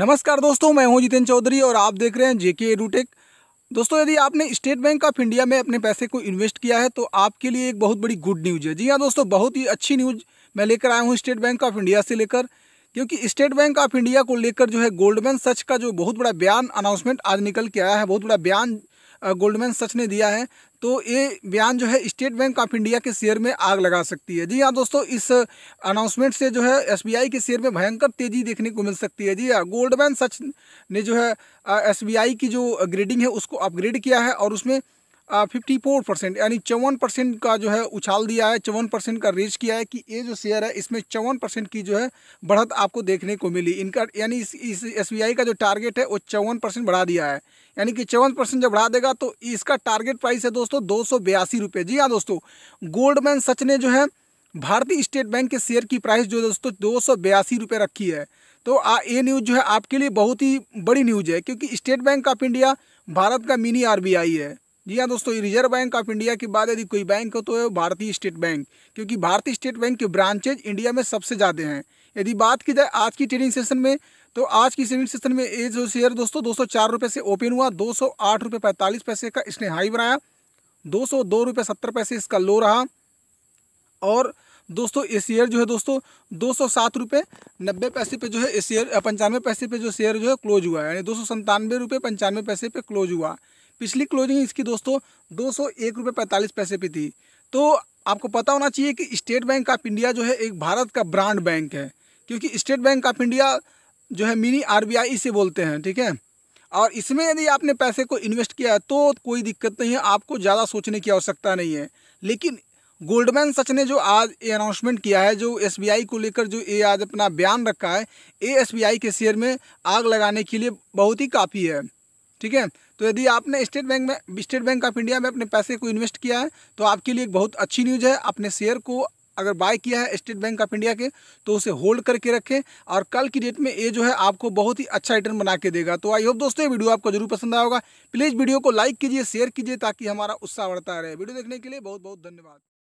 नमस्कार दोस्तों मैं हूं जितेन चौधरी और आप देख रहे हैं जेके रूटेक दोस्तों यदि आपने स्टेट बैंक ऑफ इंडिया में अपने पैसे को इन्वेस्ट किया है तो आपके लिए एक बहुत बड़ी गुड न्यूज़ है जी हाँ दोस्तों बहुत ही अच्छी न्यूज़ मैं लेकर आया हूँ स्टेट बैंक ऑफ इंडिया से लेकर क्योंकि स्टेट बैंक ऑफ इंडिया को लेकर जो है गोल्डमैन सच का जो बहुत बड़ा बयान अनाउंसमेंट आज निकल के आया है बहुत बड़ा बयान गोल्डमैन सच ने दिया है तो ये बयान जो है स्टेट बैंक ऑफ इंडिया के शेयर में आग लगा सकती है जी हाँ दोस्तों इस अनाउंसमेंट से जो है एसबीआई के शेयर में भयंकर तेजी देखने को मिल सकती है जी हाँ गोल्डमैन सच ने जो है एसबीआई की जो ग्रेडिंग है उसको अपग्रेड किया है और उसमें फिफ्टी फोर परसेंट यानी चौवन परसेंट का जो है उछाल दिया है चौवन परसेंट का रेज किया है कि ये जो शेयर है इसमें चौवन परसेंट की जो है बढ़त आपको देखने को मिली इनका यानी इस एस का जो टारगेट है वो चौवन परसेंट बढ़ा दिया है यानी कि चौवन परसेंट जब बढ़ा देगा तो इसका टारगेट प्राइस है दोस्तों दो सौ बयासी रुपये जी हाँ दोस्तों गोल्डमैन सच ने जो है भारतीय स्टेट बैंक के शेयर की प्राइस जो दोस्तों दो सौ बयासी रुपये रखी है तो आ, ये न्यूज़ जो है आपके लिए बहुत ही बड़ी न्यूज़ है क्योंकि state bank of India Bharat का मिनी आरबीआई है जी हाँ दोस्तों रिजर्व बैंक ऑफ इंडिया की बात यदि कोई बैंक हो तो भारतीय स्टेट बैंक क्योंकि भारतीय स्टेट बैंक के ब्रांचेज इंडिया में सबसे ज़्यादा हैं यदि बात की जाए आज की ट्रेडिंग सेशन में तो आज की ट्रेडिंग सेशन में ये जो शेयर दोस्तों दो सौ से ओपन हुआ दो सौ पैसे का इसने हाई बनाया दो सौ पैसे इसका लो रहा और दोस्तों ये शेयर जो है दोस्तों दो सौ सात रुपये नब्बे पैसे पे जो है शेयर पंचानवे पैसे पे जो शेयर जो है क्लोज हुआ है यानी दो सौ संतानवे रुपये पंचानवे पैसे पे क्लोज हुआ पिछली क्लोजिंग इसकी दोस्तों दो सौ एक रुपये पैंतालीस पैसे पे थी तो आपको पता होना चाहिए कि स्टेट बैंक ऑफ इंडिया जो है एक भारत का ब्रांड बैंक है क्योंकि स्टेट बैंक ऑफ इंडिया जो है मिनी आरबीआई इसे बोलते हैं ठीक है और इसमें यदि आपने पैसे को इन्वेस्ट किया है तो कोई दिक्कत नहीं है आपको ज़्यादा सोचने की आवश्यकता नहीं है लेकिन गोल्डमैन सच ने जो आज ये अनाउंसमेंट किया है जो एस को लेकर जो ये आज अपना बयान रखा है ये एसबीआई के शेयर में आग लगाने के लिए बहुत ही काफ़ी है ठीक है तो यदि आपने स्टेट बैंक में स्टेट बैंक ऑफ इंडिया में अपने पैसे को इन्वेस्ट किया है तो आपके लिए एक बहुत अच्छी न्यूज़ है अपने शेयर को अगर बाय किया है स्टेट बैंक ऑफ इंडिया के तो उसे होल्ड करके रखें और कल की डेट में ये जो है आपको बहुत ही अच्छा रिटर्न बना के देगा तो आई होप दोस्तों ये वीडियो आपको जरूर पसंद आएगा प्लीज़ वीडियो को लाइक कीजिए शेयर कीजिए ताकि हमारा उत्साह बढ़ता रहे वीडियो देखने के लिए बहुत बहुत धन्यवाद